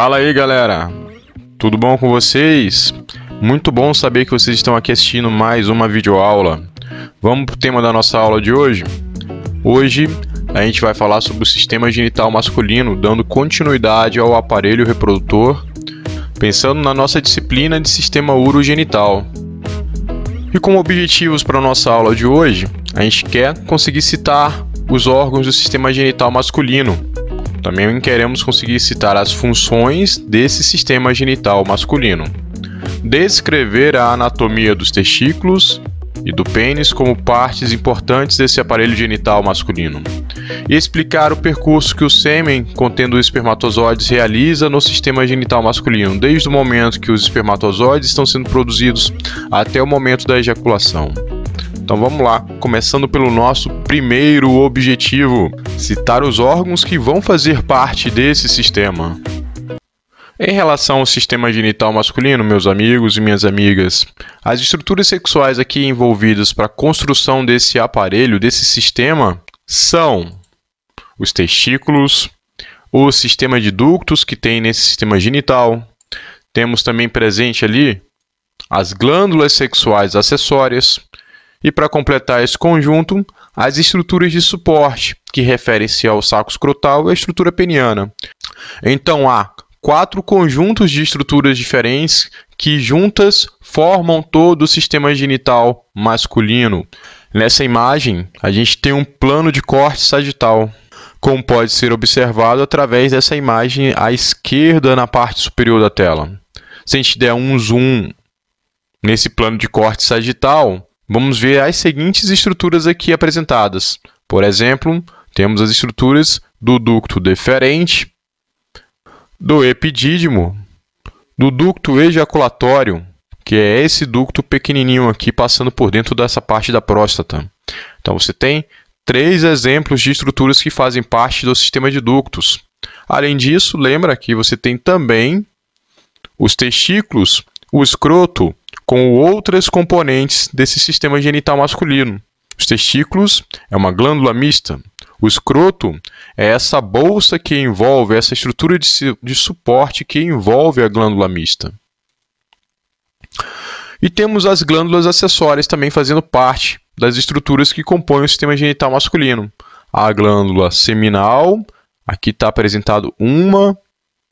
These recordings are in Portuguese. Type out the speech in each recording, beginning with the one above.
Fala aí, galera. Tudo bom com vocês? Muito bom saber que vocês estão aqui assistindo mais uma videoaula. Vamos para o tema da nossa aula de hoje? Hoje a gente vai falar sobre o sistema genital masculino, dando continuidade ao aparelho reprodutor, pensando na nossa disciplina de sistema urogenital. E como objetivos para a nossa aula de hoje, a gente quer conseguir citar os órgãos do sistema genital masculino, também queremos conseguir citar as funções desse sistema genital masculino, descrever a anatomia dos testículos e do pênis como partes importantes desse aparelho genital masculino, e explicar o percurso que o sêmen contendo espermatozoides realiza no sistema genital masculino, desde o momento que os espermatozoides estão sendo produzidos até o momento da ejaculação. Então vamos lá, começando pelo nosso primeiro objetivo: citar os órgãos que vão fazer parte desse sistema. Em relação ao sistema genital masculino, meus amigos e minhas amigas, as estruturas sexuais aqui envolvidas para a construção desse aparelho, desse sistema, são os testículos, o sistema de ductos que tem nesse sistema genital, temos também presente ali as glândulas sexuais acessórias, e para completar esse conjunto, as estruturas de suporte, que referem-se ao saco escrotal e à estrutura peniana. Então há quatro conjuntos de estruturas diferentes que juntas formam todo o sistema genital masculino. Nessa imagem, a gente tem um plano de corte sagital, como pode ser observado através dessa imagem à esquerda na parte superior da tela. Se a gente der um zoom nesse plano de corte sagital, vamos ver as seguintes estruturas aqui apresentadas. Por exemplo, temos as estruturas do ducto deferente, do epidídimo, do ducto ejaculatório, que é esse ducto pequenininho aqui passando por dentro dessa parte da próstata. Então você tem três exemplos de estruturas que fazem parte do sistema de ductos. Além disso, lembra que você tem também os testículos, o escroto com outras componentes desse sistema genital masculino. Os testículos é uma glândula mista. O escroto é essa bolsa que envolve, essa estrutura de, de suporte que envolve a glândula mista. E temos as glândulas acessórias também fazendo parte das estruturas que compõem o sistema genital masculino. A glândula seminal, aqui está apresentado uma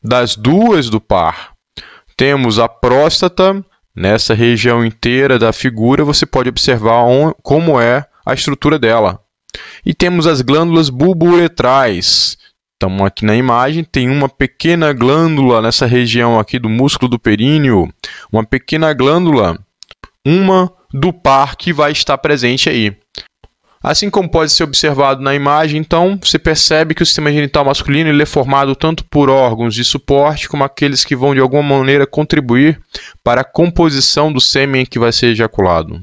das duas do par. Temos a próstata, Nessa região inteira da figura, você pode observar como é a estrutura dela. E temos as glândulas bulbouretrais. Estamos aqui na imagem, tem uma pequena glândula nessa região aqui do músculo do períneo, uma pequena glândula, uma do par que vai estar presente aí. Assim como pode ser observado na imagem, então, você percebe que o sistema genital masculino ele é formado tanto por órgãos de suporte como aqueles que vão de alguma maneira contribuir para a composição do sêmen que vai ser ejaculado.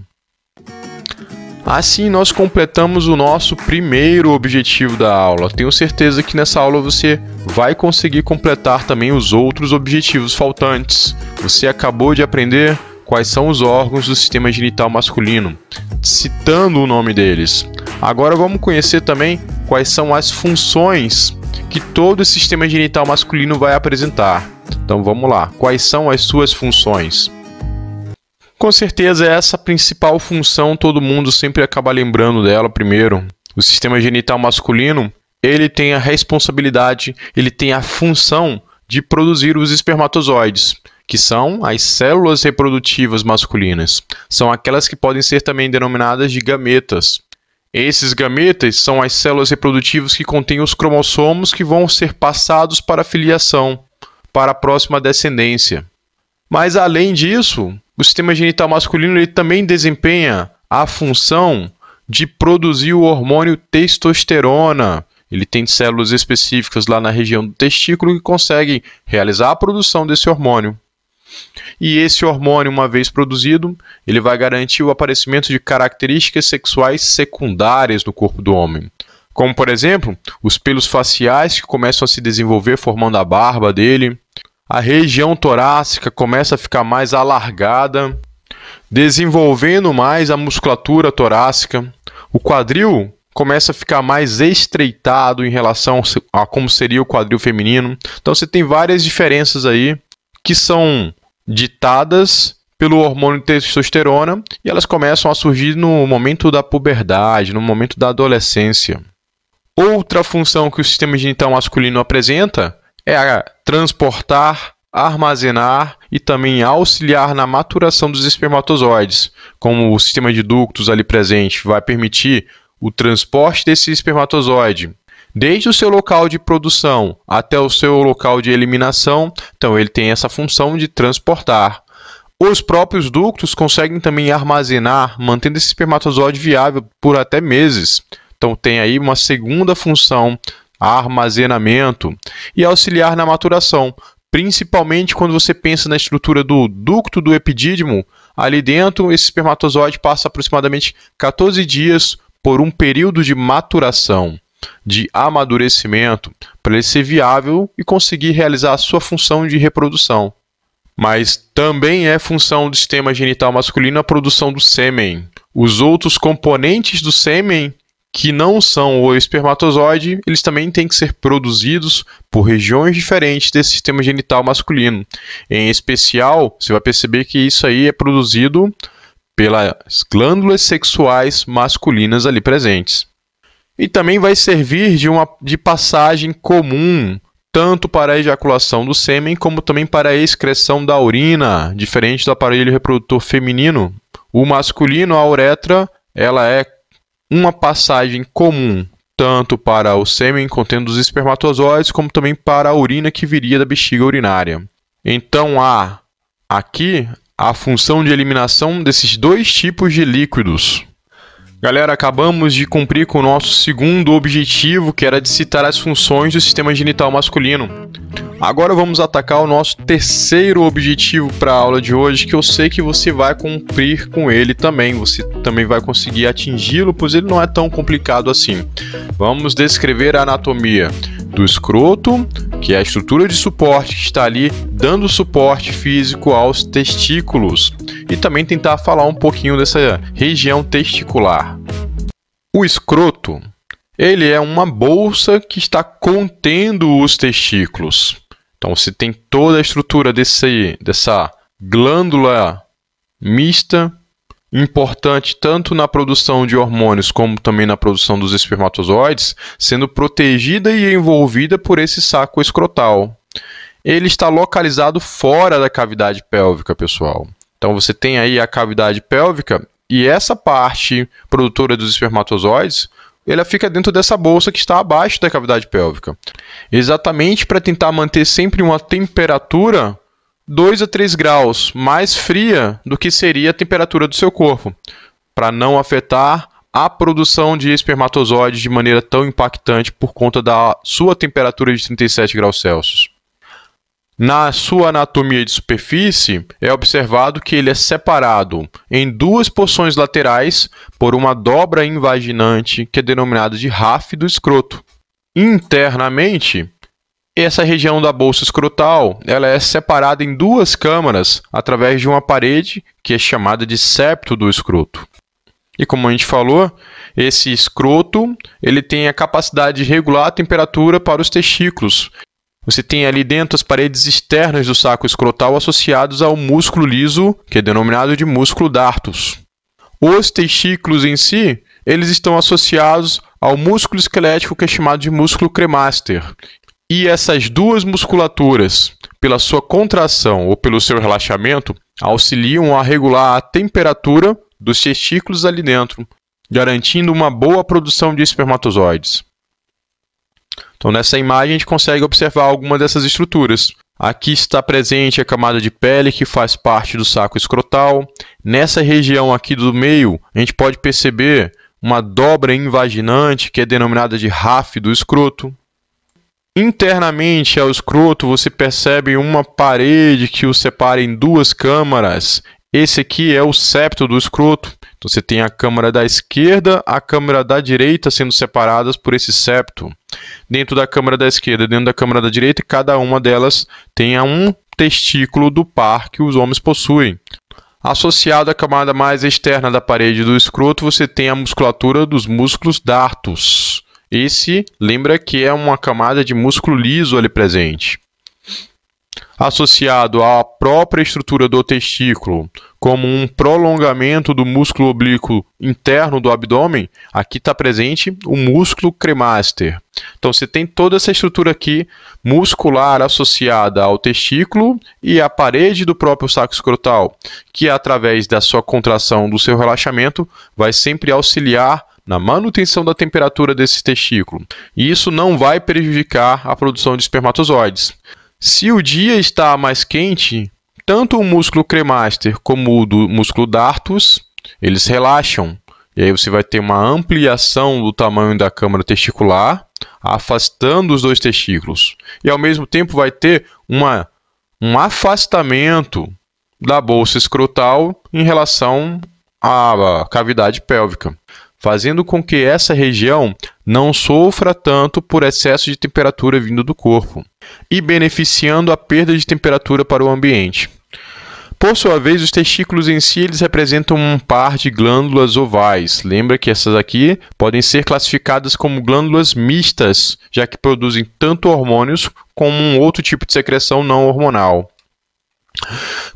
Assim, nós completamos o nosso primeiro objetivo da aula. Tenho certeza que nessa aula você vai conseguir completar também os outros objetivos faltantes. Você acabou de aprender quais são os órgãos do sistema genital masculino, citando o nome deles. Agora vamos conhecer também quais são as funções que todo o sistema genital masculino vai apresentar. Então vamos lá, quais são as suas funções? Com certeza é essa principal função todo mundo sempre acaba lembrando dela primeiro. O sistema genital masculino, ele tem a responsabilidade, ele tem a função de produzir os espermatozoides que são as células reprodutivas masculinas. São aquelas que podem ser também denominadas de gametas. Esses gametas são as células reprodutivas que contêm os cromossomos que vão ser passados para a filiação, para a próxima descendência. Mas além disso, o sistema genital masculino ele também desempenha a função de produzir o hormônio testosterona. Ele tem células específicas lá na região do testículo que conseguem realizar a produção desse hormônio. E esse hormônio, uma vez produzido, ele vai garantir o aparecimento de características sexuais secundárias no corpo do homem. Como, por exemplo, os pelos faciais que começam a se desenvolver formando a barba dele, a região torácica começa a ficar mais alargada, desenvolvendo mais a musculatura torácica, o quadril começa a ficar mais estreitado em relação a como seria o quadril feminino. Então você tem várias diferenças aí que são ditadas pelo hormônio testosterona e elas começam a surgir no momento da puberdade, no momento da adolescência. Outra função que o sistema genital masculino apresenta é a transportar, armazenar e também auxiliar na maturação dos espermatozoides. Como o sistema de ductos ali presente vai permitir o transporte desse espermatozoide desde o seu local de produção até o seu local de eliminação. Então, ele tem essa função de transportar. Os próprios ductos conseguem também armazenar, mantendo esse espermatozoide viável por até meses. Então, tem aí uma segunda função, armazenamento, e auxiliar na maturação, principalmente quando você pensa na estrutura do ducto do epidídimo, ali dentro esse espermatozoide passa aproximadamente 14 dias por um período de maturação de amadurecimento para ele ser viável e conseguir realizar a sua função de reprodução. Mas também é função do sistema genital masculino a produção do sêmen. Os outros componentes do sêmen, que não são o espermatozoide, eles também têm que ser produzidos por regiões diferentes desse sistema genital masculino. Em especial, você vai perceber que isso aí é produzido pelas glândulas sexuais masculinas ali presentes e também vai servir de, uma, de passagem comum tanto para a ejaculação do sêmen como também para a excreção da urina, diferente do aparelho reprodutor feminino. O masculino, a uretra, ela é uma passagem comum tanto para o sêmen contendo os espermatozoides como também para a urina que viria da bexiga urinária. Então há aqui a função de eliminação desses dois tipos de líquidos. Galera, acabamos de cumprir com o nosso segundo objetivo, que era de citar as funções do sistema genital masculino. Agora vamos atacar o nosso terceiro objetivo para a aula de hoje, que eu sei que você vai cumprir com ele também. Você também vai conseguir atingi-lo, pois ele não é tão complicado assim. Vamos descrever a anatomia do escroto, que é a estrutura de suporte que está ali dando suporte físico aos testículos, e também tentar falar um pouquinho dessa região testicular. O escroto, ele é uma bolsa que está contendo os testículos. Então você tem toda a estrutura desse, dessa glândula mista, importante tanto na produção de hormônios como também na produção dos espermatozoides, sendo protegida e envolvida por esse saco escrotal. Ele está localizado fora da cavidade pélvica, pessoal. Então você tem aí a cavidade pélvica e essa parte produtora dos espermatozoides ela fica dentro dessa bolsa que está abaixo da cavidade pélvica. Exatamente para tentar manter sempre uma temperatura 2 a 3 graus mais fria do que seria a temperatura do seu corpo, para não afetar a produção de espermatozoides de maneira tão impactante por conta da sua temperatura de 37 graus Celsius. Na sua anatomia de superfície, é observado que ele é separado em duas porções laterais por uma dobra invaginante que é denominada de RAF do escroto. Internamente, essa região da bolsa escrotal ela é separada em duas câmaras através de uma parede que é chamada de septo do escroto. E como a gente falou, esse escroto ele tem a capacidade de regular a temperatura para os testículos você tem ali dentro as paredes externas do saco escrotal associados ao músculo liso, que é denominado de músculo dartus. Os testículos em si, eles estão associados ao músculo esquelético que é chamado de músculo cremaster. E essas duas musculaturas, pela sua contração ou pelo seu relaxamento, auxiliam a regular a temperatura dos testículos ali dentro, garantindo uma boa produção de espermatozoides. Então, nessa imagem, a gente consegue observar alguma dessas estruturas. Aqui está presente a camada de pele que faz parte do saco escrotal. Nessa região aqui do meio, a gente pode perceber uma dobra invaginante que é denominada de RAF do escroto. Internamente ao escroto, você percebe uma parede que o separa em duas câmaras esse aqui é o septo do escroto. Então você tem a câmara da esquerda, a câmara da direita sendo separadas por esse septo. Dentro da câmara da esquerda, dentro da câmara da direita, cada uma delas tem um testículo do par que os homens possuem. Associado à camada mais externa da parede do escroto, você tem a musculatura dos músculos dartos. Esse, lembra que é uma camada de músculo liso ali presente associado à própria estrutura do testículo, como um prolongamento do músculo oblíquo interno do abdômen, aqui está presente o músculo cremaster. Então você tem toda essa estrutura aqui muscular associada ao testículo e à parede do próprio saco escrotal, que através da sua contração, do seu relaxamento, vai sempre auxiliar na manutenção da temperatura desse testículo. E isso não vai prejudicar a produção de espermatozoides. Se o dia está mais quente, tanto o músculo cremaster como o do músculo dartus, eles relaxam. E aí você vai ter uma ampliação do tamanho da câmara testicular, afastando os dois testículos. E ao mesmo tempo vai ter uma, um afastamento da bolsa escrotal em relação à cavidade pélvica fazendo com que essa região não sofra tanto por excesso de temperatura vindo do corpo e beneficiando a perda de temperatura para o ambiente. Por sua vez, os testículos em si eles representam um par de glândulas ovais. Lembra que essas aqui podem ser classificadas como glândulas mistas, já que produzem tanto hormônios como um outro tipo de secreção não hormonal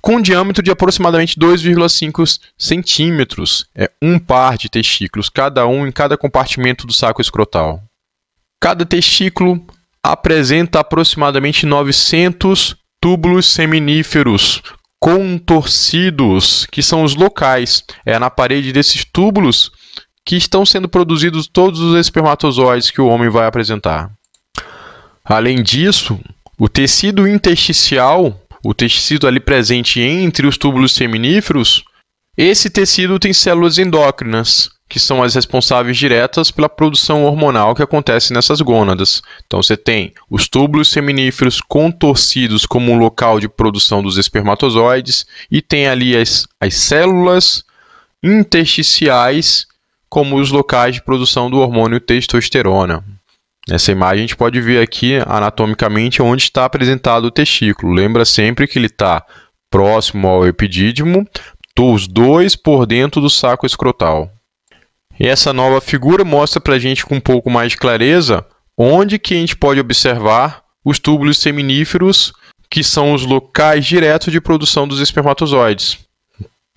com um diâmetro de aproximadamente 2,5 centímetros. É um par de testículos, cada um em cada compartimento do saco escrotal. Cada testículo apresenta aproximadamente 900 túbulos seminíferos contorcidos, que são os locais. É na parede desses túbulos que estão sendo produzidos todos os espermatozoides que o homem vai apresentar. Além disso, o tecido intersticial o tecido ali presente entre os túbulos seminíferos, esse tecido tem células endócrinas, que são as responsáveis diretas pela produção hormonal que acontece nessas gônadas. Então você tem os túbulos seminíferos contorcidos como um local de produção dos espermatozoides e tem ali as, as células intersticiais como os locais de produção do hormônio testosterona. Nessa imagem a gente pode ver aqui anatomicamente onde está apresentado o testículo. Lembra sempre que ele está próximo ao epidídimo, os dois por dentro do saco escrotal. essa nova figura mostra para a gente com um pouco mais de clareza onde que a gente pode observar os túbulos seminíferos, que são os locais diretos de produção dos espermatozoides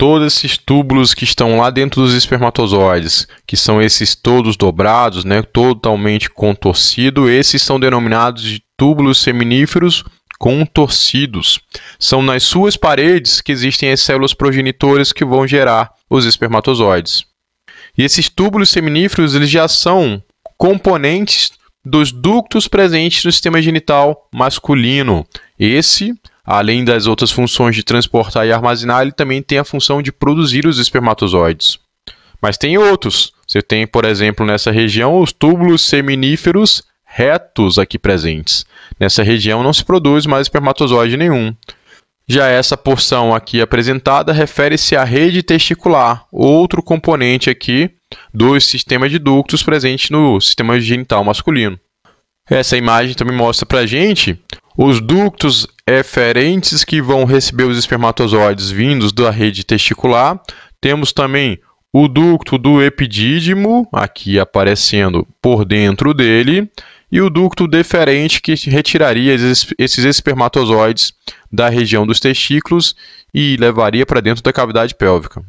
todos esses túbulos que estão lá dentro dos espermatozoides, que são esses todos dobrados, né, totalmente contorcido, esses são denominados de túbulos seminíferos contorcidos. São nas suas paredes que existem as células progenitoras que vão gerar os espermatozoides. E esses túbulos seminíferos eles já são componentes dos ductos presentes no sistema genital masculino. Esse Além das outras funções de transportar e armazenar, ele também tem a função de produzir os espermatozoides. Mas tem outros. Você tem, por exemplo, nessa região os túbulos seminíferos retos aqui presentes. Nessa região não se produz mais espermatozoide nenhum. Já essa porção aqui apresentada refere-se à rede testicular, outro componente aqui do sistema de ductos presente no sistema genital masculino. Essa imagem também mostra para a gente os ductos eferentes que vão receber os espermatozoides vindos da rede testicular. Temos também o ducto do epidídimo, aqui aparecendo por dentro dele, e o ducto deferente que retiraria esses espermatozoides da região dos testículos e levaria para dentro da cavidade pélvica.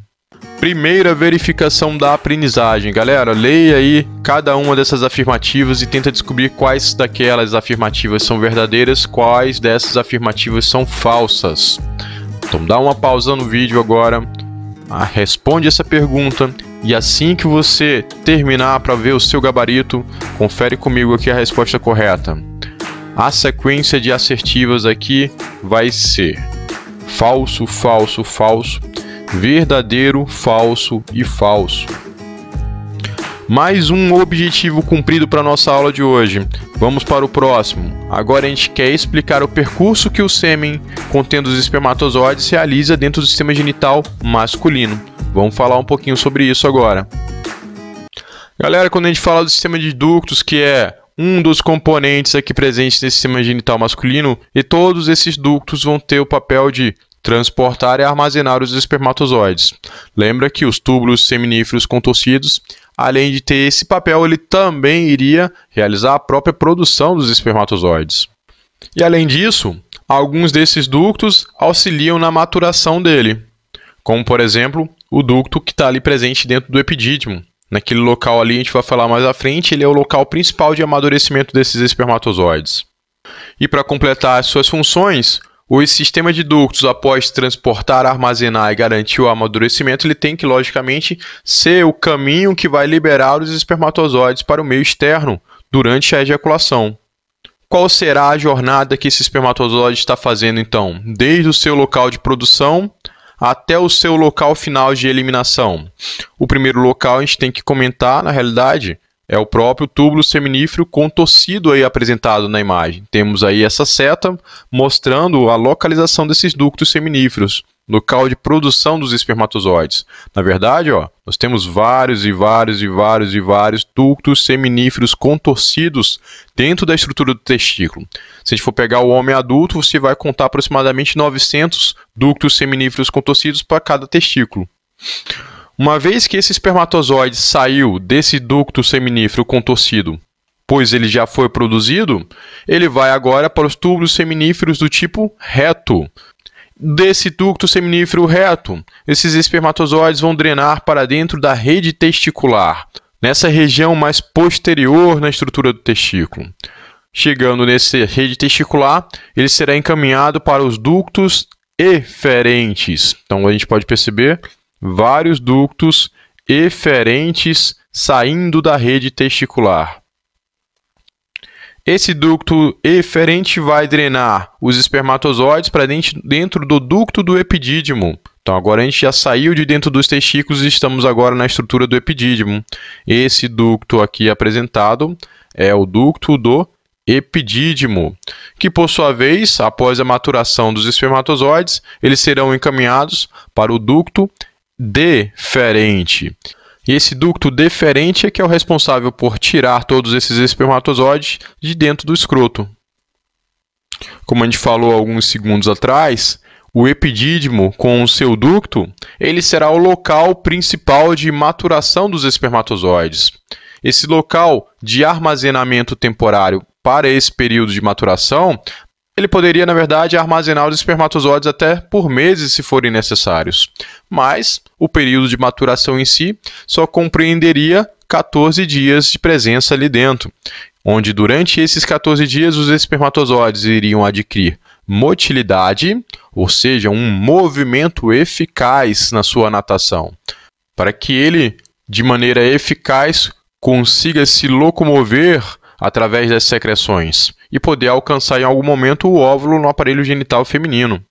Primeira verificação da aprendizagem. Galera, leia aí cada uma dessas afirmativas e tenta descobrir quais daquelas afirmativas são verdadeiras, quais dessas afirmativas são falsas. Então dá uma pausa no vídeo agora, ah, responde essa pergunta e assim que você terminar para ver o seu gabarito, confere comigo aqui a resposta correta. A sequência de assertivas aqui vai ser falso, falso, falso, verdadeiro, falso e falso. Mais um objetivo cumprido para nossa aula de hoje. Vamos para o próximo. Agora a gente quer explicar o percurso que o sêmen contendo os espermatozoides realiza dentro do sistema genital masculino. Vamos falar um pouquinho sobre isso agora. Galera, quando a gente fala do sistema de ductos, que é um dos componentes aqui presentes nesse sistema genital masculino, e todos esses ductos vão ter o papel de transportar e armazenar os espermatozoides. Lembra que os túbulos seminíferos contorcidos, além de ter esse papel, ele também iria realizar a própria produção dos espermatozoides. E além disso, alguns desses ductos auxiliam na maturação dele, como por exemplo o ducto que está ali presente dentro do epidídimo. Naquele local ali, a gente vai falar mais à frente, ele é o local principal de amadurecimento desses espermatozoides. E para completar as suas funções, o sistema de ductos, após transportar, armazenar e garantir o amadurecimento, ele tem que, logicamente, ser o caminho que vai liberar os espermatozoides para o meio externo durante a ejaculação. Qual será a jornada que esse espermatozoide está fazendo, então, desde o seu local de produção até o seu local final de eliminação? O primeiro local a gente tem que comentar, na realidade, é o próprio túbulo seminífero contorcido aí apresentado na imagem. Temos aí essa seta mostrando a localização desses ductos seminíferos, local de produção dos espermatozoides. Na verdade, ó, nós temos vários e vários e vários e vários ductos seminíferos contorcidos dentro da estrutura do testículo. Se a gente for pegar o homem adulto, você vai contar aproximadamente 900 ductos seminíferos contorcidos para cada testículo. Uma vez que esse espermatozoide saiu desse ducto seminífero contorcido, pois ele já foi produzido, ele vai agora para os túbulos seminíferos do tipo reto. Desse ducto seminífero reto, esses espermatozoides vão drenar para dentro da rede testicular, nessa região mais posterior na estrutura do testículo. Chegando nessa rede testicular, ele será encaminhado para os ductos eferentes. Então a gente pode perceber vários ductos eferentes saindo da rede testicular. Esse ducto eferente vai drenar os espermatozoides para dentro do ducto do epidídimo. Então, agora a gente já saiu de dentro dos testículos e estamos agora na estrutura do epidídimo. Esse ducto aqui apresentado é o ducto do epidídimo, que por sua vez, após a maturação dos espermatozoides, eles serão encaminhados para o ducto deferente. E esse ducto deferente é que é o responsável por tirar todos esses espermatozoides de dentro do escroto. Como a gente falou alguns segundos atrás, o epidídimo com o seu ducto, ele será o local principal de maturação dos espermatozoides. Esse local de armazenamento temporário para esse período de maturação ele poderia, na verdade, armazenar os espermatozoides até por meses se forem necessários, mas o período de maturação em si só compreenderia 14 dias de presença ali dentro, onde durante esses 14 dias os espermatozoides iriam adquirir motilidade, ou seja, um movimento eficaz na sua natação, para que ele, de maneira eficaz, consiga se locomover através das secreções e poder alcançar em algum momento o óvulo no aparelho genital feminino.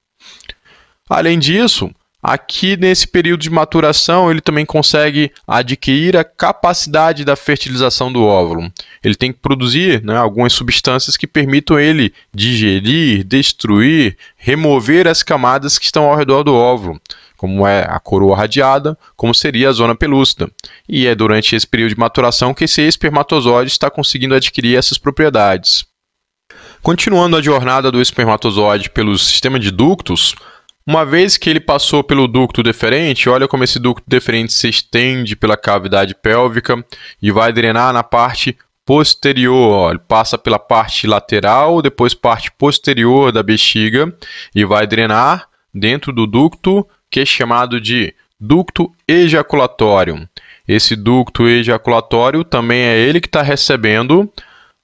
Além disso, aqui nesse período de maturação, ele também consegue adquirir a capacidade da fertilização do óvulo. Ele tem que produzir né, algumas substâncias que permitam ele digerir, destruir, remover as camadas que estão ao redor do óvulo como é a coroa radiada, como seria a zona pelúcida. E é durante esse período de maturação que esse espermatozoide está conseguindo adquirir essas propriedades. Continuando a jornada do espermatozoide pelo sistema de ductos, uma vez que ele passou pelo ducto deferente, olha como esse ducto deferente se estende pela cavidade pélvica e vai drenar na parte posterior. Ó. Ele passa pela parte lateral, depois parte posterior da bexiga e vai drenar dentro do ducto que é chamado de ducto ejaculatório. Esse ducto ejaculatório também é ele que está recebendo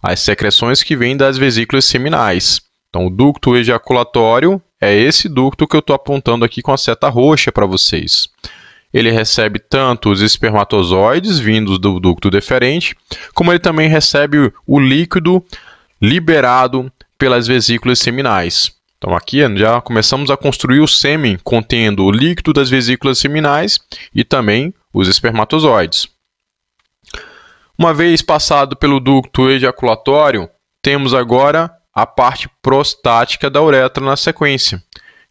as secreções que vêm das vesículas seminais. Então, o ducto ejaculatório é esse ducto que eu estou apontando aqui com a seta roxa para vocês. Ele recebe tanto os espermatozoides vindos do ducto deferente, como ele também recebe o líquido liberado pelas vesículas seminais. Então aqui já começamos a construir o sêmen contendo o líquido das vesículas seminais e também os espermatozoides. Uma vez passado pelo ducto ejaculatório, temos agora a parte prostática da uretra na sequência.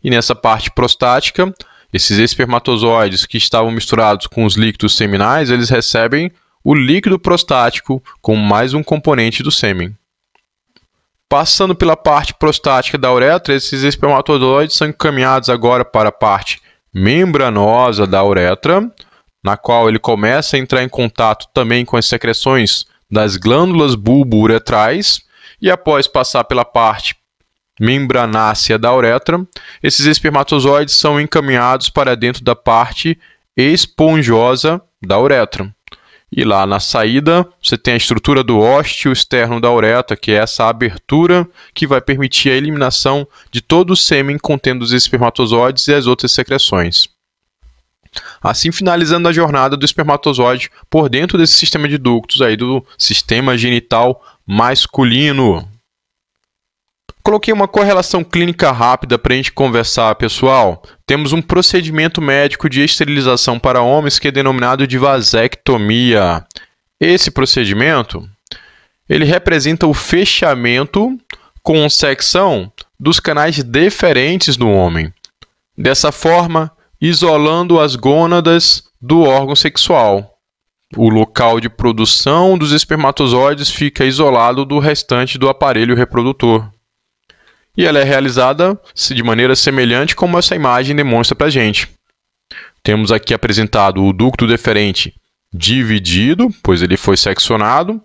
E nessa parte prostática, esses espermatozoides que estavam misturados com os líquidos seminais, eles recebem o líquido prostático como mais um componente do sêmen. Passando pela parte prostática da uretra, esses espermatozoides são encaminhados agora para a parte membranosa da uretra, na qual ele começa a entrar em contato também com as secreções das glândulas bulbo-uretrais, e após passar pela parte membranácea da uretra, esses espermatozoides são encaminhados para dentro da parte esponjosa da uretra. E lá na saída, você tem a estrutura do hósteo externo da uretra, que é essa abertura que vai permitir a eliminação de todo o sêmen contendo os espermatozoides e as outras secreções. Assim finalizando a jornada do espermatozoide por dentro desse sistema de ductos aí do sistema genital masculino. Coloquei uma correlação clínica rápida para a gente conversar, pessoal. Temos um procedimento médico de esterilização para homens que é denominado de vasectomia. Esse procedimento ele representa o fechamento com secção dos canais deferentes do homem. Dessa forma, isolando as gônadas do órgão sexual. O local de produção dos espermatozoides fica isolado do restante do aparelho reprodutor e ela é realizada de maneira semelhante como essa imagem demonstra para a gente. Temos aqui apresentado o ducto deferente dividido, pois ele foi seccionado,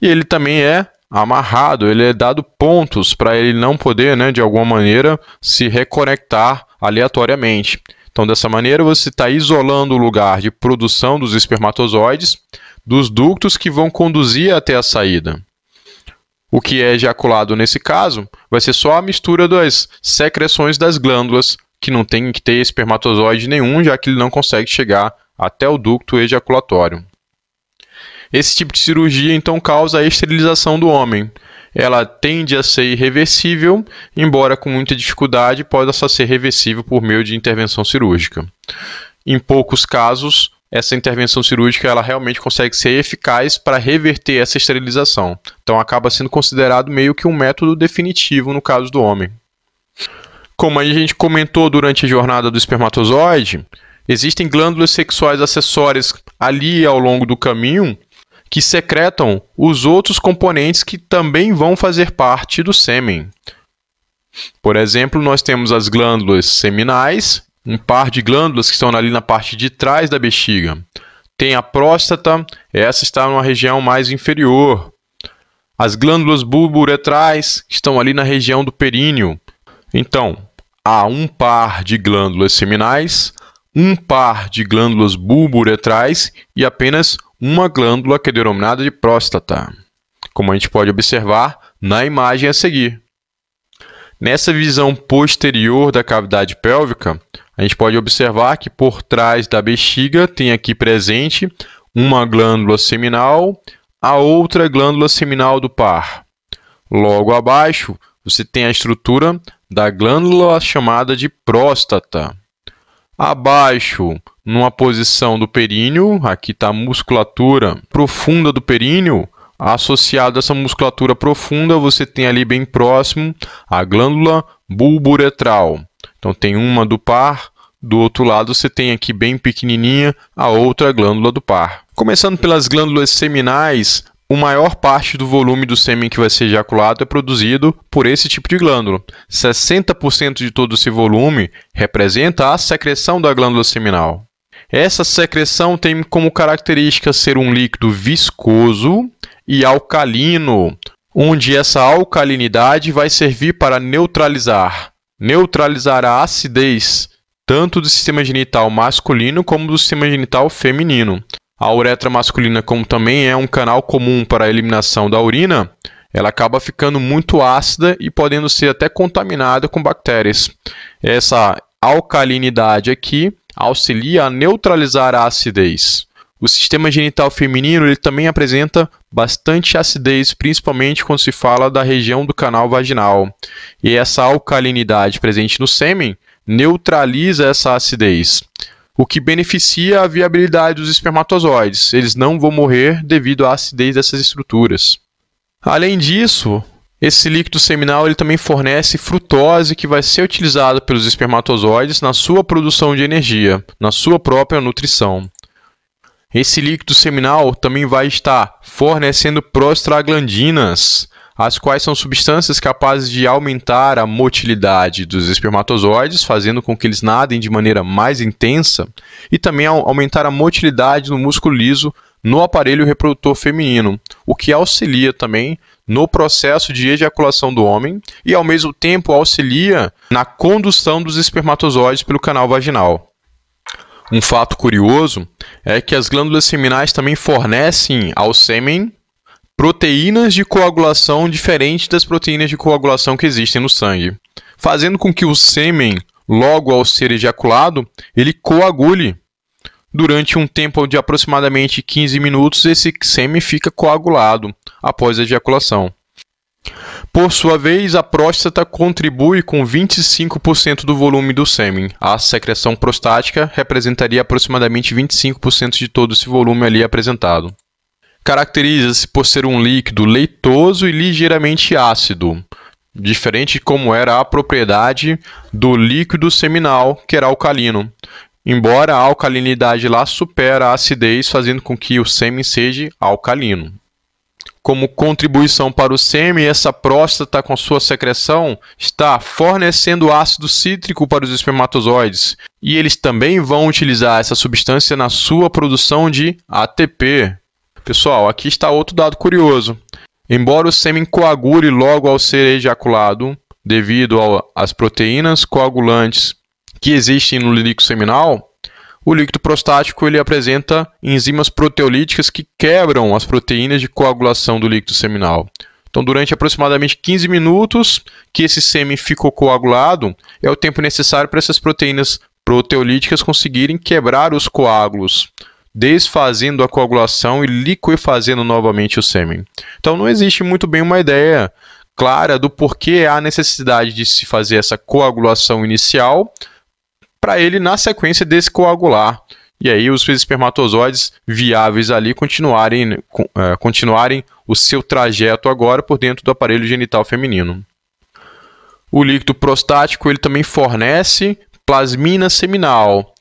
e ele também é amarrado, ele é dado pontos para ele não poder, né, de alguma maneira, se reconectar aleatoriamente. Então, dessa maneira, você está isolando o lugar de produção dos espermatozoides dos ductos que vão conduzir até a saída. O que é ejaculado nesse caso vai ser só a mistura das secreções das glândulas, que não tem que ter espermatozoide nenhum, já que ele não consegue chegar até o ducto ejaculatório. Esse tipo de cirurgia então causa a esterilização do homem. Ela tende a ser irreversível, embora com muita dificuldade possa ser reversível por meio de intervenção cirúrgica. Em poucos casos, essa intervenção cirúrgica ela realmente consegue ser eficaz para reverter essa esterilização. Então acaba sendo considerado meio que um método definitivo no caso do homem. Como a gente comentou durante a jornada do espermatozoide, existem glândulas sexuais acessórias ali ao longo do caminho que secretam os outros componentes que também vão fazer parte do sêmen. Por exemplo, nós temos as glândulas seminais um par de glândulas que estão ali na parte de trás da bexiga. Tem a próstata, essa está numa região mais inferior. As glândulas bulburetrais estão ali na região do períneo. Então, há um par de glândulas seminais, um par de glândulas bulburetrais e apenas uma glândula que é denominada de próstata, como a gente pode observar na imagem a seguir. Nessa visão posterior da cavidade pélvica, a gente pode observar que por trás da bexiga tem aqui presente uma glândula seminal, a outra glândula seminal do par. Logo abaixo, você tem a estrutura da glândula chamada de próstata. Abaixo, numa posição do períneo, aqui está a musculatura profunda do períneo. Associada a essa musculatura profunda, você tem ali bem próximo a glândula bulburetral. Então tem uma do par, do outro lado você tem aqui bem pequenininha a outra glândula do par. Começando pelas glândulas seminais, a maior parte do volume do sêmen que vai ser ejaculado é produzido por esse tipo de glândula. 60% de todo esse volume representa a secreção da glândula seminal. Essa secreção tem como característica ser um líquido viscoso e alcalino, onde essa alcalinidade vai servir para neutralizar neutralizar a acidez tanto do sistema genital masculino como do sistema genital feminino. A uretra masculina, como também é um canal comum para a eliminação da urina, ela acaba ficando muito ácida e podendo ser até contaminada com bactérias. Essa alcalinidade aqui auxilia a neutralizar a acidez. O sistema genital feminino ele também apresenta bastante acidez, principalmente quando se fala da região do canal vaginal. E essa alcalinidade presente no sêmen neutraliza essa acidez, o que beneficia a viabilidade dos espermatozoides. Eles não vão morrer devido à acidez dessas estruturas. Além disso, esse líquido seminal ele também fornece frutose que vai ser utilizada pelos espermatozoides na sua produção de energia, na sua própria nutrição. Esse líquido seminal também vai estar fornecendo prostaglandinas, as quais são substâncias capazes de aumentar a motilidade dos espermatozoides, fazendo com que eles nadem de maneira mais intensa, e também aumentar a motilidade no músculo liso no aparelho reprodutor feminino, o que auxilia também no processo de ejaculação do homem e, ao mesmo tempo, auxilia na condução dos espermatozoides pelo canal vaginal. Um fato curioso é que as glândulas seminais também fornecem ao sêmen proteínas de coagulação diferentes das proteínas de coagulação que existem no sangue, fazendo com que o sêmen, logo ao ser ejaculado, ele coagule. Durante um tempo de aproximadamente 15 minutos, esse sêmen fica coagulado após a ejaculação. Por sua vez, a próstata contribui com 25% do volume do sêmen. A secreção prostática representaria aproximadamente 25% de todo esse volume ali apresentado. Caracteriza-se por ser um líquido leitoso e ligeiramente ácido, diferente como era a propriedade do líquido seminal, que era alcalino. Embora a alcalinidade lá supera a acidez, fazendo com que o sêmen seja alcalino como contribuição para o sêmen, essa próstata com sua secreção está fornecendo ácido cítrico para os espermatozoides, e eles também vão utilizar essa substância na sua produção de ATP. Pessoal, aqui está outro dado curioso. Embora o sêmen coagule logo ao ser ejaculado, devido às proteínas coagulantes que existem no líquido seminal, o líquido prostático ele apresenta enzimas proteolíticas que quebram as proteínas de coagulação do líquido seminal. Então, durante aproximadamente 15 minutos que esse sêmen ficou coagulado, é o tempo necessário para essas proteínas proteolíticas conseguirem quebrar os coágulos, desfazendo a coagulação e liquefazendo novamente o sêmen. Então, não existe muito bem uma ideia clara do porquê há necessidade de se fazer essa coagulação inicial para ele, na sequência, descoagular. E aí os espermatozoides viáveis ali continuarem, é, continuarem o seu trajeto agora por dentro do aparelho genital feminino. O líquido prostático ele também fornece plasmina seminal.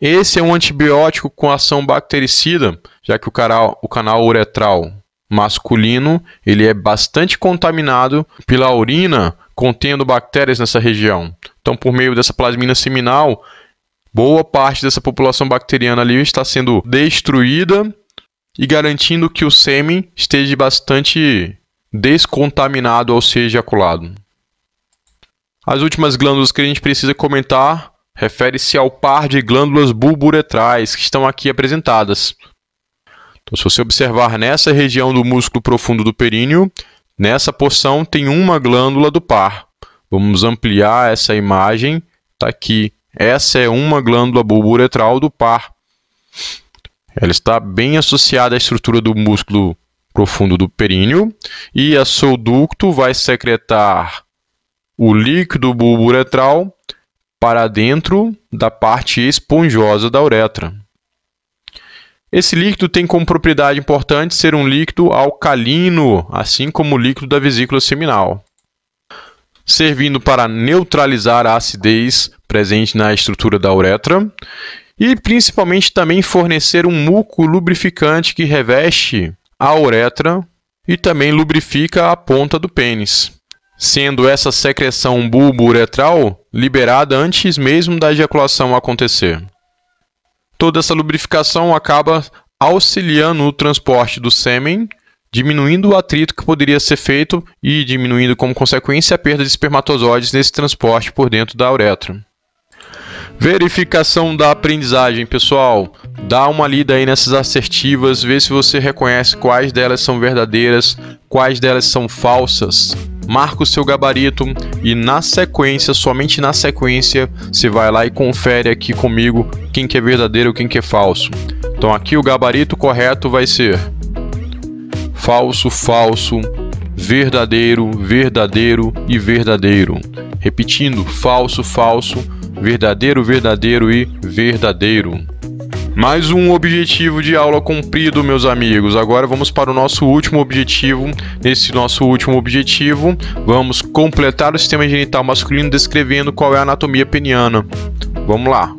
Esse é um antibiótico com ação bactericida, já que o canal, o canal uretral masculino ele é bastante contaminado pela urina contendo bactérias nessa região. Então, por meio dessa plasmina seminal, boa parte dessa população bacteriana ali está sendo destruída e garantindo que o sêmen esteja bastante descontaminado ao ser ejaculado. As últimas glândulas que a gente precisa comentar refere-se ao par de glândulas bulburetrais que estão aqui apresentadas. Então, se você observar nessa região do músculo profundo do períneo, Nessa porção tem uma glândula do par. Vamos ampliar essa imagem, está aqui. Essa é uma glândula bulbouretral do par. Ela está bem associada à estrutura do músculo profundo do períneo e a seu ducto vai secretar o líquido bulbouretral para dentro da parte esponjosa da uretra. Esse líquido tem como propriedade importante ser um líquido alcalino, assim como o líquido da vesícula seminal, servindo para neutralizar a acidez presente na estrutura da uretra e principalmente também fornecer um muco lubrificante que reveste a uretra e também lubrifica a ponta do pênis, sendo essa secreção bulbo-uretral liberada antes mesmo da ejaculação acontecer. Toda essa lubrificação acaba auxiliando o transporte do sêmen, diminuindo o atrito que poderia ser feito e diminuindo, como consequência, a perda de espermatozoides nesse transporte por dentro da uretra. Verificação da aprendizagem, pessoal. Dá uma lida aí nessas assertivas, vê se você reconhece quais delas são verdadeiras, quais delas são falsas marca o seu gabarito e na sequência, somente na sequência, você vai lá e confere aqui comigo quem que é verdadeiro e quem que é falso. Então aqui o gabarito correto vai ser falso, falso, verdadeiro, verdadeiro e verdadeiro. Repetindo, falso, falso, verdadeiro, verdadeiro e verdadeiro. Mais um objetivo de aula cumprido, meus amigos. Agora vamos para o nosso último objetivo. Nesse nosso último objetivo, vamos completar o sistema genital masculino descrevendo qual é a anatomia peniana. Vamos lá.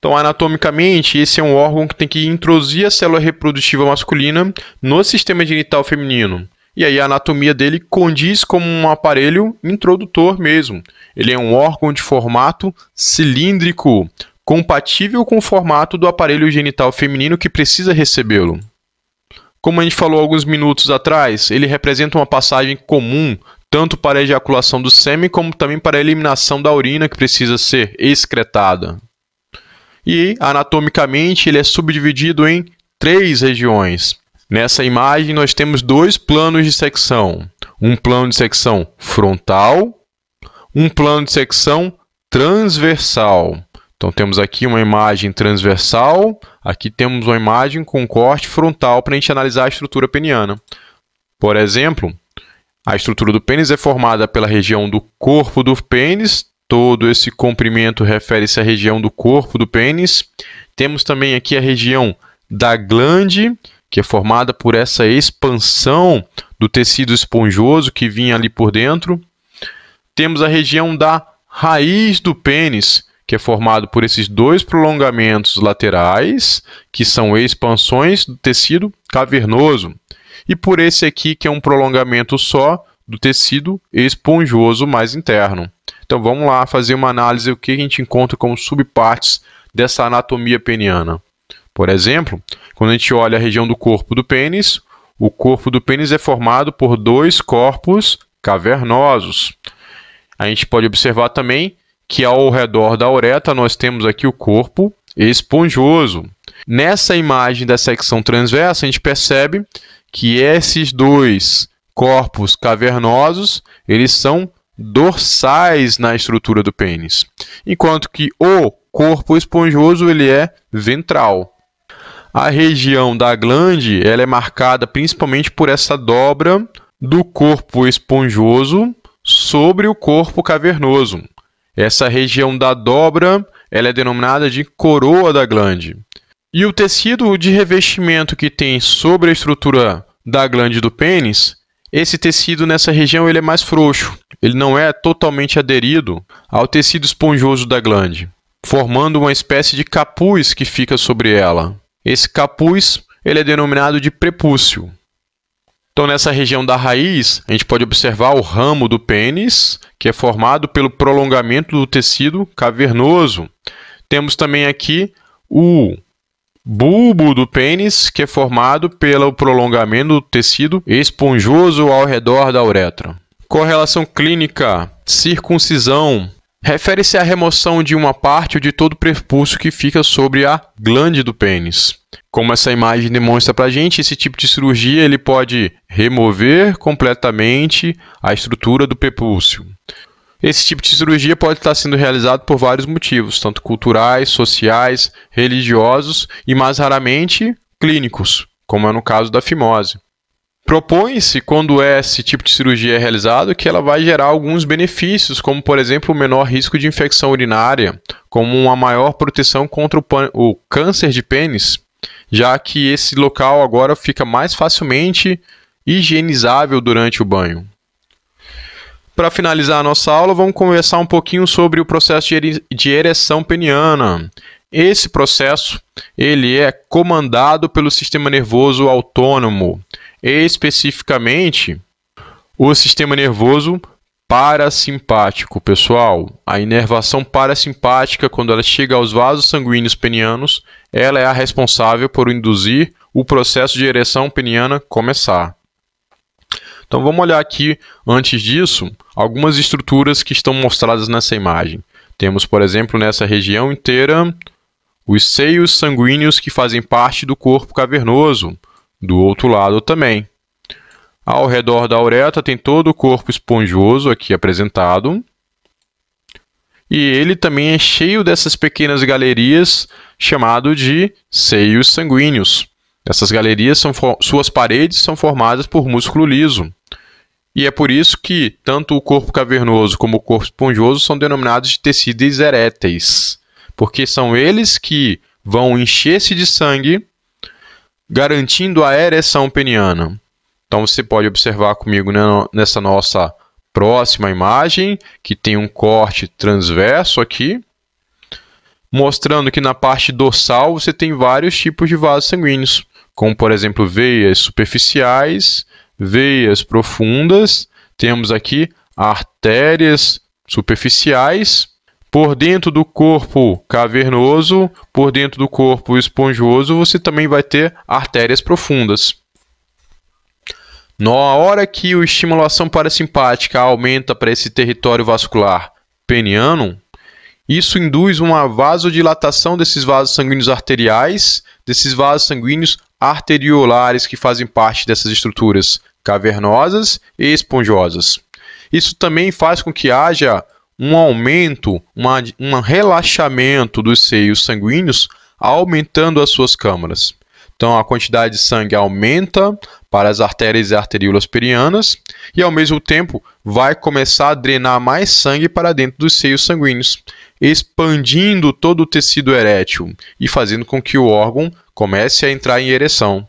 Então, anatomicamente, esse é um órgão que tem que introduzir a célula reprodutiva masculina no sistema genital feminino. E aí a anatomia dele condiz como um aparelho introdutor mesmo. Ele é um órgão de formato cilíndrico, compatível com o formato do aparelho genital feminino que precisa recebê-lo. Como a gente falou alguns minutos atrás, ele representa uma passagem comum tanto para a ejaculação do sêmen como também para a eliminação da urina que precisa ser excretada. E anatomicamente ele é subdividido em três regiões. Nessa imagem nós temos dois planos de secção, um plano de secção frontal, um plano de secção transversal. Então temos aqui uma imagem transversal, aqui temos uma imagem com corte frontal para a gente analisar a estrutura peniana. Por exemplo, a estrutura do pênis é formada pela região do corpo do pênis, todo esse comprimento refere-se à região do corpo do pênis. Temos também aqui a região da glande, que é formada por essa expansão do tecido esponjoso que vinha ali por dentro. Temos a região da raiz do pênis, que é formado por esses dois prolongamentos laterais, que são expansões do tecido cavernoso, e por esse aqui, que é um prolongamento só do tecido esponjoso mais interno. Então vamos lá fazer uma análise do que a gente encontra como subpartes dessa anatomia peniana. Por exemplo, quando a gente olha a região do corpo do pênis, o corpo do pênis é formado por dois corpos cavernosos. A gente pode observar também que ao redor da uretra nós temos aqui o corpo esponjoso. Nessa imagem da secção transversa, a gente percebe que esses dois corpos cavernosos, eles são dorsais na estrutura do pênis, enquanto que o corpo esponjoso ele é ventral. A região da glande ela é marcada principalmente por essa dobra do corpo esponjoso sobre o corpo cavernoso. Essa região da dobra ela é denominada de coroa da glande. E o tecido de revestimento que tem sobre a estrutura da glande do pênis, esse tecido nessa região ele é mais frouxo. Ele não é totalmente aderido ao tecido esponjoso da glande, formando uma espécie de capuz que fica sobre ela. Esse capuz ele é denominado de prepúcio. Então, nessa região da raiz, a gente pode observar o ramo do pênis, que é formado pelo prolongamento do tecido cavernoso. Temos também aqui o bulbo do pênis, que é formado pelo prolongamento do tecido esponjoso ao redor da uretra. Correlação clínica, circuncisão Refere-se à remoção de uma parte ou de todo o prepúcio que fica sobre a glande do pênis. Como essa imagem demonstra para a gente, esse tipo de cirurgia ele pode remover completamente a estrutura do prepúcio. Esse tipo de cirurgia pode estar sendo realizado por vários motivos, tanto culturais, sociais, religiosos e mais raramente clínicos, como é no caso da fimose. Propõe-se, quando é esse tipo de cirurgia é realizado, que ela vai gerar alguns benefícios, como, por exemplo, o menor risco de infecção urinária, como uma maior proteção contra o, o câncer de pênis, já que esse local agora fica mais facilmente higienizável durante o banho. Para finalizar a nossa aula, vamos conversar um pouquinho sobre o processo de ereção peniana. Esse processo ele é comandado pelo sistema nervoso autônomo, especificamente o sistema nervoso parasimpático, pessoal. A inervação parasimpática, quando ela chega aos vasos sanguíneos penianos, ela é a responsável por induzir o processo de ereção peniana começar. Então vamos olhar aqui, antes disso, algumas estruturas que estão mostradas nessa imagem. Temos, por exemplo, nessa região inteira, os seios sanguíneos que fazem parte do corpo cavernoso, do outro lado também. Ao redor da uretra tem todo o corpo esponjoso aqui apresentado. E ele também é cheio dessas pequenas galerias, chamado de seios sanguíneos. Essas galerias são suas paredes são formadas por músculo liso. E é por isso que tanto o corpo cavernoso como o corpo esponjoso são denominados de tecidos eréteis, porque são eles que vão encher-se de sangue garantindo a ereção peniana. Então você pode observar comigo né, nessa nossa próxima imagem, que tem um corte transverso aqui, mostrando que na parte dorsal você tem vários tipos de vasos sanguíneos, como por exemplo veias superficiais, veias profundas, temos aqui artérias superficiais por dentro do corpo cavernoso, por dentro do corpo esponjoso, você também vai ter artérias profundas. Na hora que a estimulação parasimpática aumenta para esse território vascular peniano, isso induz uma vasodilatação desses vasos sanguíneos arteriais, desses vasos sanguíneos arteriolares que fazem parte dessas estruturas cavernosas e esponjosas. Isso também faz com que haja um aumento, uma, um relaxamento dos seios sanguíneos, aumentando as suas câmaras. Então, a quantidade de sangue aumenta para as artérias e arteríolas perianas e, ao mesmo tempo, vai começar a drenar mais sangue para dentro dos seios sanguíneos, expandindo todo o tecido erétil e fazendo com que o órgão comece a entrar em ereção.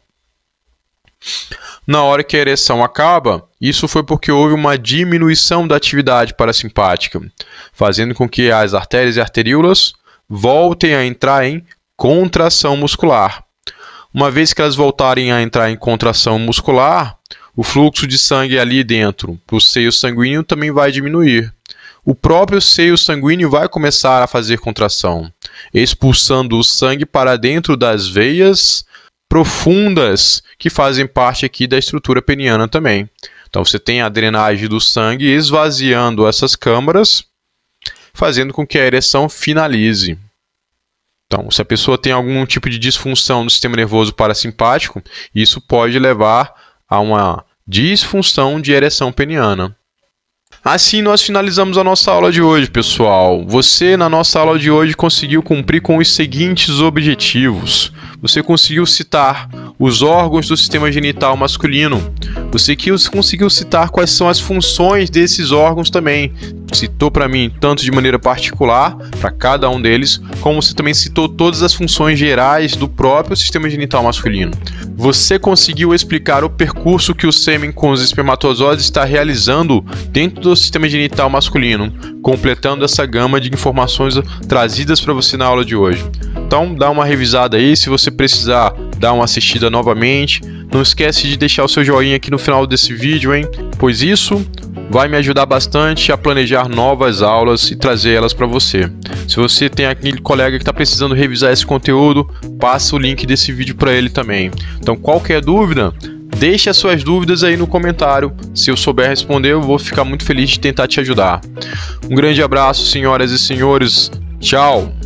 Na hora que a ereção acaba, isso foi porque houve uma diminuição da atividade parasimpática, fazendo com que as artérias e arteríolas voltem a entrar em contração muscular. Uma vez que elas voltarem a entrar em contração muscular, o fluxo de sangue ali dentro para o seio sanguíneo também vai diminuir. O próprio seio sanguíneo vai começar a fazer contração, expulsando o sangue para dentro das veias profundas que fazem parte aqui da estrutura peniana também. Então você tem a drenagem do sangue esvaziando essas câmaras, fazendo com que a ereção finalize. Então, se a pessoa tem algum tipo de disfunção no sistema nervoso parasimpático, isso pode levar a uma disfunção de ereção peniana. Assim nós finalizamos a nossa aula de hoje, pessoal. Você, na nossa aula de hoje, conseguiu cumprir com os seguintes objetivos. Você conseguiu citar os órgãos do sistema genital masculino. Você que conseguiu citar quais são as funções desses órgãos também. Citou para mim tanto de maneira particular para cada um deles, como você também citou todas as funções gerais do próprio sistema genital masculino. Você conseguiu explicar o percurso que o sêmen com os espermatozoides está realizando dentro do sistema genital masculino, completando essa gama de informações trazidas para você na aula de hoje. Então, dá uma revisada aí se você precisar Dar uma assistida novamente. Não esquece de deixar o seu joinha aqui no final desse vídeo, hein? Pois isso vai me ajudar bastante a planejar novas aulas e trazer elas para você. Se você tem aquele colega que está precisando revisar esse conteúdo, passa o link desse vídeo para ele também. Então, qualquer dúvida, deixe as suas dúvidas aí no comentário. Se eu souber responder, eu vou ficar muito feliz de tentar te ajudar. Um grande abraço, senhoras e senhores. Tchau!